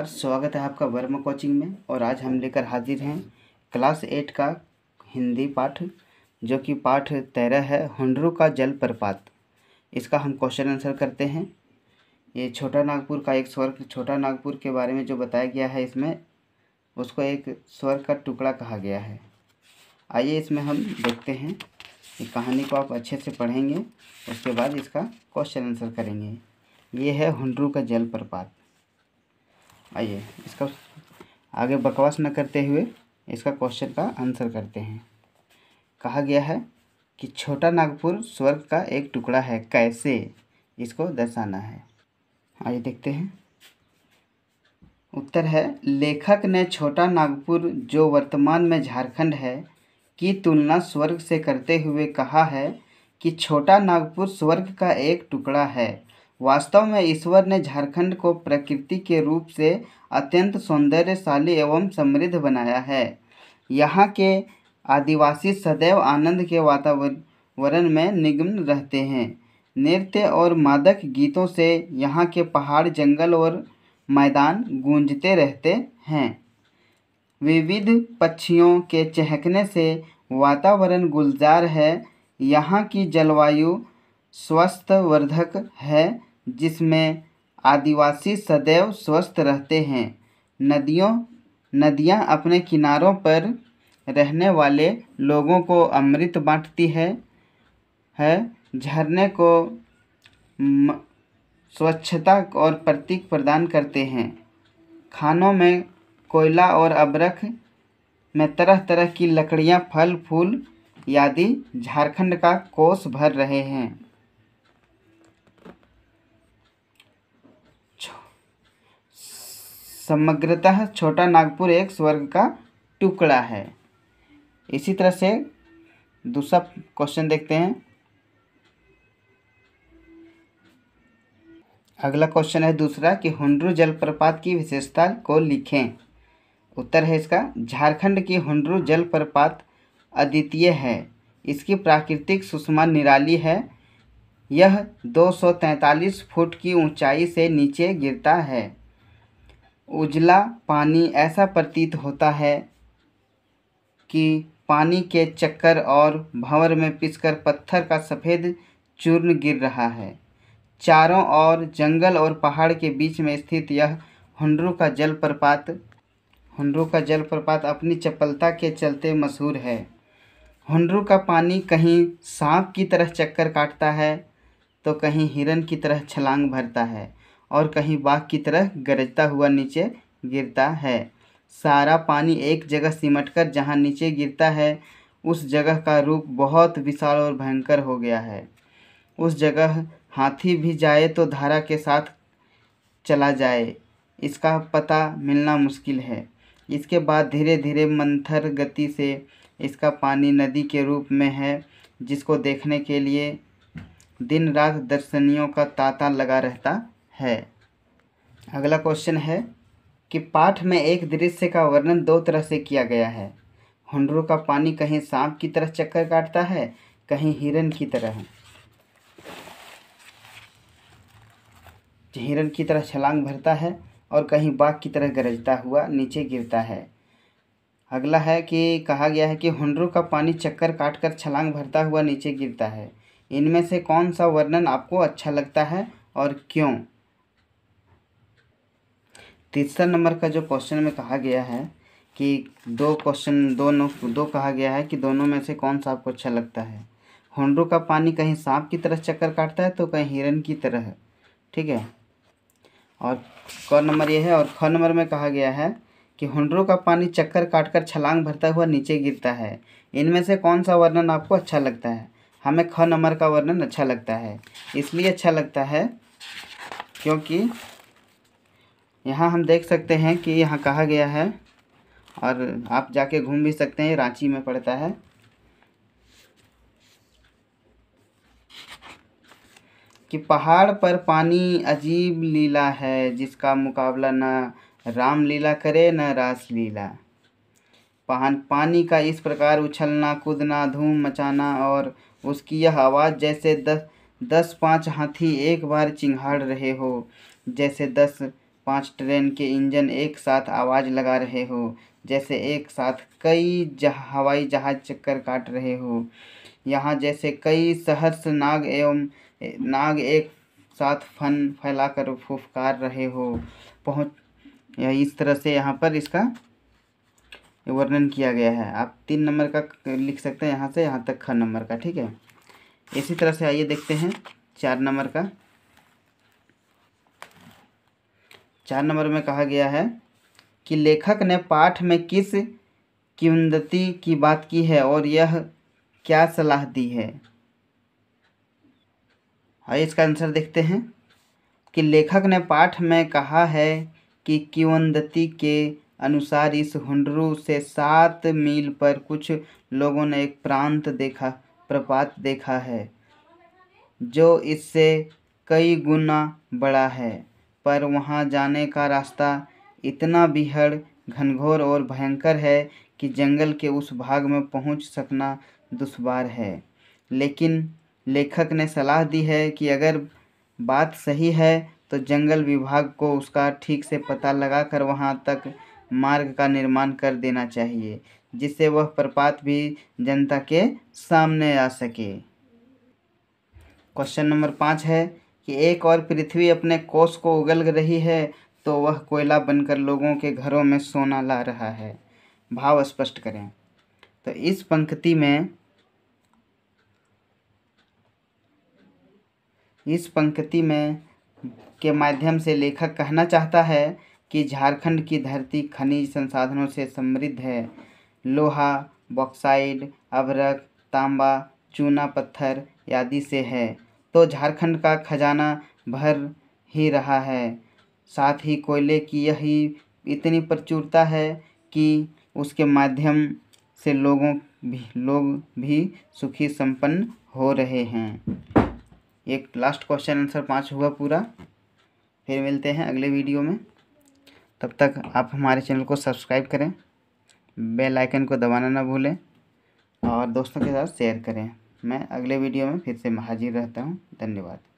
नमस्कार स्वागत है आपका वर्मा कोचिंग में और आज हम लेकर हाजिर हैं क्लास एट का हिंदी पाठ जो कि पाठ तेरह है हुंडरू का जल प्रपात इसका हम क्वेश्चन आंसर करते हैं ये छोटा नागपुर का एक स्वर्ग छोटा नागपुर के बारे में जो बताया गया है इसमें उसको एक स्वर्ग का टुकड़ा कहा गया है आइए इसमें हम देखते हैं कि कहानी को आप अच्छे से पढ़ेंगे उसके बाद इसका क्वेश्चन आंसर करेंगे ये है हुंडरू का जल प्रपात आइए इसका आगे बकवास न करते हुए इसका क्वेश्चन का आंसर करते हैं कहा गया है कि छोटा नागपुर स्वर्ग का एक टुकड़ा है कैसे इसको दर्शाना है आइए देखते हैं उत्तर है लेखक ने छोटा नागपुर जो वर्तमान में झारखंड है की तुलना स्वर्ग से करते हुए कहा है कि छोटा नागपुर स्वर्ग का एक टुकड़ा है वास्तव में ईश्वर ने झारखंड को प्रकृति के रूप से अत्यंत सौंदर्यशाली एवं समृद्ध बनाया है यहाँ के आदिवासी सदैव आनंद के वातावरण में निगम रहते हैं नृत्य और मादक गीतों से यहाँ के पहाड़ जंगल और मैदान गूंजते रहते हैं विविध पक्षियों के चहकने से वातावरण गुलजार है यहाँ की जलवायु स्वस्थवर्धक है जिसमें आदिवासी सदैव स्वस्थ रहते हैं नदियों नदियाँ अपने किनारों पर रहने वाले लोगों को अमृत बाँटती है है झरने को स्वच्छता और प्रतीक प्रदान करते हैं खानों में कोयला और अबरख में तरह तरह की लकड़ियाँ फल फूल आदि झारखंड का कोष भर रहे हैं समग्रतः छोटा नागपुर एक स्वर्ग का टुकड़ा है इसी तरह से दूसरा क्वेश्चन देखते हैं अगला क्वेश्चन है दूसरा कि हुंड्रू जलप्रपात की विशेषता को लिखें उत्तर है इसका झारखंड की हुंड्रू जलप्रपात अद्वितीय है इसकी प्राकृतिक सुषमा निराली है यह 243 फुट की ऊंचाई से नीचे गिरता है उजला पानी ऐसा प्रतीत होता है कि पानी के चक्कर और भंवर में पिसकर पत्थर का सफ़ेद चूर्ण गिर रहा है चारों ओर जंगल और पहाड़ के बीच में स्थित यह हुंडरू का जलप्रपात हुंडरू का जलप्रपात अपनी चपलता के चलते मशहूर है हुंडरू का पानी कहीं सांप की तरह चक्कर काटता है तो कहीं हिरन की तरह छलांग भरता है और कहीं बाघ की तरह गरजता हुआ नीचे गिरता है सारा पानी एक जगह सिमट कर जहाँ नीचे गिरता है उस जगह का रूप बहुत विशाल और भयंकर हो गया है उस जगह हाथी भी जाए तो धारा के साथ चला जाए इसका पता मिलना मुश्किल है इसके बाद धीरे धीरे मंथर गति से इसका पानी नदी के रूप में है जिसको देखने के लिए दिन रात दर्शनियों का तांता लगा रहता है अगला क्वेश्चन है कि पाठ में एक दृश्य का वर्णन दो तरह से किया गया है हंडरू का पानी कहीं सांप की तरह चक्कर काटता है कहीं हिरन की तरह हिरन की तरह छलांग भरता है और कहीं बाघ की तरह गरजता हुआ नीचे गिरता है अगला है कि कहा गया है कि हंडरू का पानी चक्कर काट कर छलांग भरता हुआ नीचे गिरता है इनमें से कौन सा वर्णन आपको अच्छा लगता है और क्यों तीसरा नंबर का जो क्वेश्चन में कहा गया है कि दो क्वेश्चन दोनों दो कहा गया है कि दोनों में से कौन सा आपको अच्छा लगता है होंडरों का पानी कहीं सांप की तरह चक्कर काटता है तो कहीं हिरन की तरह है ठीक है और क नंबर ये है और ख नंबर में कहा गया है कि हुंडरों का पानी चक्कर काटकर छलांग भरता हुआ नीचे गिरता है इनमें से कौन सा वर्णन आपको अच्छा लगता है हमें ख नंबर का वर्णन अच्छा लगता है इसलिए अच्छा लगता है क्योंकि यहाँ हम देख सकते हैं कि यहाँ कहा गया है और आप जाके घूम भी सकते हैं रांची में पड़ता है कि पहाड़ पर पानी अजीब लीला है जिसका मुकाबला ना राम लीला करे न रास लीला पहान पानी का इस प्रकार उछलना कूदना धूम मचाना और उसकी यह आवाज़ जैसे दस दस पाँच हाथी एक बार चिंगाड़ रहे हो जैसे दस पाँच ट्रेन के इंजन एक साथ आवाज़ लगा रहे हो जैसे एक साथ कई जह हवाई जहाज चक्कर काट रहे हो यहाँ जैसे कई सहस नाग एवं नाग एक साथ फन फैलाकर फुफकार रहे हो पहुँच इस तरह से यहाँ पर इसका वर्णन किया गया है आप तीन नंबर का लिख सकते हैं यहाँ से यहाँ तक ख नंबर का ठीक है इसी तरह से आइए देखते हैं चार नंबर का चार नंबर में कहा गया है कि लेखक ने पाठ में किस किंवदती की बात की है और यह क्या सलाह दी है आइए इसका आंसर देखते हैं कि लेखक ने पाठ में कहा है कि किवंदती के अनुसार इस हुंडरू से सात मील पर कुछ लोगों ने एक प्रांत देखा प्रपात देखा है जो इससे कई गुना बड़ा है पर वहाँ जाने का रास्ता इतना बिहड़ घनघोर और भयंकर है कि जंगल के उस भाग में पहुँच सकना दुश्वार है लेकिन लेखक ने सलाह दी है कि अगर बात सही है तो जंगल विभाग को उसका ठीक से पता लगा कर वहाँ तक मार्ग का निर्माण कर देना चाहिए जिससे वह प्रपात भी जनता के सामने आ सके क्वेश्चन नंबर पाँच है कि एक और पृथ्वी अपने कोष को उगल रही है तो वह कोयला बनकर लोगों के घरों में सोना ला रहा है भाव स्पष्ट करें तो इस पंक्ति में इस पंक्ति में के माध्यम से लेखक कहना चाहता है कि झारखंड की धरती खनिज संसाधनों से समृद्ध है लोहा बॉक्साइड अबरक तांबा चूना पत्थर आदि से है तो झारखंड का खजाना भर ही रहा है साथ ही कोयले की यही इतनी प्रचुरता है कि उसके माध्यम से लोगों भी लोग भी सुखी संपन्न हो रहे हैं एक लास्ट क्वेश्चन आंसर पाँच हुआ पूरा फिर मिलते हैं अगले वीडियो में तब तक आप हमारे चैनल को सब्सक्राइब करें बेल आइकन को दबाना ना भूलें और दोस्तों के साथ शेयर करें मैं अगले वीडियो में फिर से हाजिर रहता हूँ धन्यवाद